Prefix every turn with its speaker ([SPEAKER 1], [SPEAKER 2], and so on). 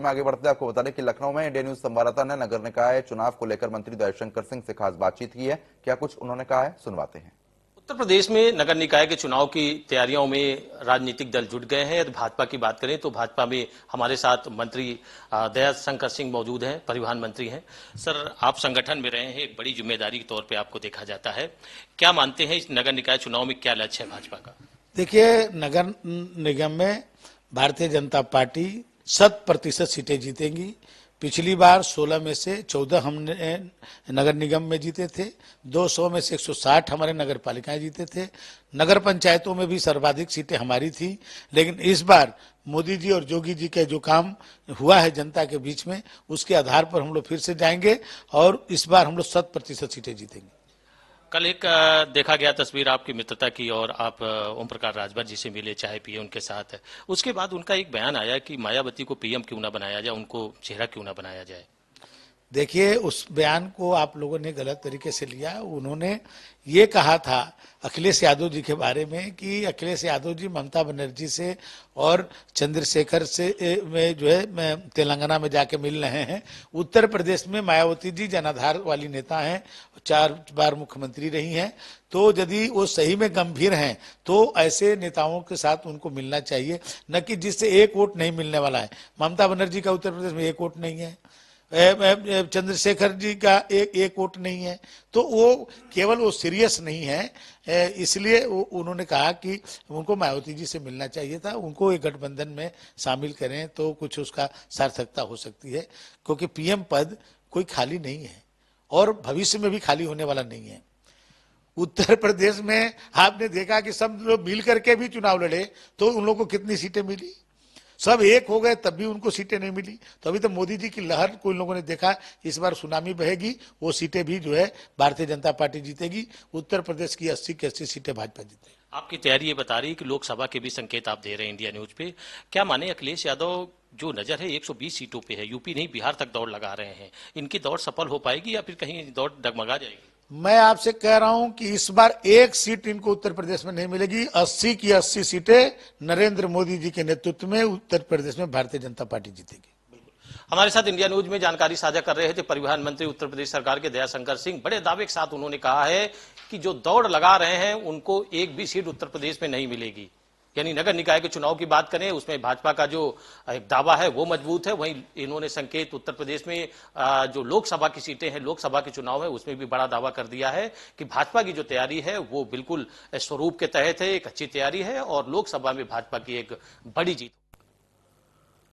[SPEAKER 1] में आगे बढ़ते हैं आपको बता दें कि लखनऊ में इंडिया न्यूज संवाददाता ने नगर निकाय चुनाव को लेकर मंत्री दयाशंकर सिंह से खास बातचीत की है क्या कुछ उन्होंने कहा है सुनवाते हैं उत्तर प्रदेश में नगर निकाय के चुनाव की तैयारियों में राजनीतिक दल जुट गए हैं यदि भाजपा की बात करें तो भाजपा में हमारे साथ मंत्री दया शंकर सिंह मौजूद हैं परिवहन मंत्री हैं सर आप संगठन में रहे हैं एक बड़ी जिम्मेदारी के तौर पे आपको देखा जाता है क्या मानते हैं इस नगर निकाय चुनाव में क्या लक्ष्य है भाजपा का
[SPEAKER 2] देखिए नगर निगम में भारतीय जनता पार्टी शत प्रतिशत सीटें जीतेंगी पिछली बार 16 में से 14 हमने नगर निगम में जीते थे 200 में से 160 हमारे नगर पालिकाएं जीते थे नगर पंचायतों में भी सर्वाधिक सीटें हमारी थी लेकिन इस बार मोदी जी और जोगी जी के जो काम हुआ है जनता के बीच में उसके आधार पर हम लोग फिर से जाएंगे और इस बार हम लोग शत प्रतिशत सीटें जीतेंगे
[SPEAKER 1] कल एक देखा गया तस्वीर आपकी मित्रता की और आप ओम प्रकाश राजभर जी से मिले चाय पिए उनके साथ उसके बाद उनका एक बयान आया कि मायावती को पीएम क्यों ना बनाया जाए उनको चेहरा क्यों ना बनाया जाए
[SPEAKER 2] देखिए उस बयान को आप लोगों ने गलत तरीके से लिया उन्होंने ये कहा था अखिलेश यादव जी के बारे में कि अखिलेश यादव जी ममता बनर्जी से और चंद्रशेखर से में जो है तेलंगाना में जाके मिल रहे हैं उत्तर प्रदेश में मायावती जी जनाधार वाली नेता हैं चार बार मुख्यमंत्री रही हैं तो यदि वो सही में गंभीर हैं तो ऐसे नेताओं के साथ उनको मिलना चाहिए न कि जिससे एक वोट नहीं मिलने वाला है ममता बनर्जी का उत्तर प्रदेश में एक वोट नहीं है चंद्रशेखर जी का एक एक वोट नहीं है तो वो केवल वो सीरियस नहीं है इसलिए उन्होंने कहा कि उनको मायावती जी से मिलना चाहिए था उनको एक गठबंधन में शामिल करें तो कुछ उसका सार्थकता हो सकती है क्योंकि पीएम पद कोई खाली नहीं है और भविष्य में भी खाली होने वाला नहीं है उत्तर प्रदेश में आपने देखा कि सब लोग मिल करके भी चुनाव लड़े तो उन लोगों को कितनी सीटें मिली सब एक हो गए तब भी उनको सीटें नहीं मिली तो अभी तो मोदी जी की लहर को इन लोगों ने देखा इस बार सुनामी बहेगी वो सीटें भी जो है भारतीय जनता पार्टी जीतेगी उत्तर प्रदेश की अस्सी की अस्सी सीटें भाजपा जीतेगी
[SPEAKER 1] आपकी तैयारी ये बता रही है कि लोकसभा के भी संकेत आप दे रहे हैं इंडिया न्यूज पे क्या माने अखिलेश यादव जो नजर है 120 सीटों पे है यूपी नहीं बिहार तक दौड़ लगा रहे हैं इनकी दौड़ सफल हो पाएगी या फिर कहीं दौड़ डगमगा जाएगी
[SPEAKER 2] मैं आपसे कह रहा हूं कि इस बार एक सीट इनको उत्तर प्रदेश में नहीं मिलेगी 80 की 80 सीटें नरेंद्र मोदी जी के नेतृत्व में उत्तर प्रदेश में भारतीय जनता पार्टी जीतेगी
[SPEAKER 1] हमारे साथ इंडिया न्यूज में जानकारी साझा कर रहे थे परिवहन मंत्री उत्तर प्रदेश सरकार के दयाशंकर सिंह बड़े दावे के साथ उन्होंने कहा है कि जो दौड़ लगा रहे हैं उनको एक भी सीट उत्तर प्रदेश में नहीं मिलेगी यानी नगर निकाय के चुनाव की बात करें उसमें भाजपा का जो दावा है वो मजबूत है वहीं इन्होंने संकेत उत्तर प्रदेश में जो लोकसभा की सीटें हैं लोकसभा के चुनाव है उसमें भी बड़ा दावा कर दिया है कि भाजपा की जो तैयारी है वो बिल्कुल स्वरूप के तहत है एक अच्छी तैयारी है और लोकसभा में भाजपा की एक बड़ी जीत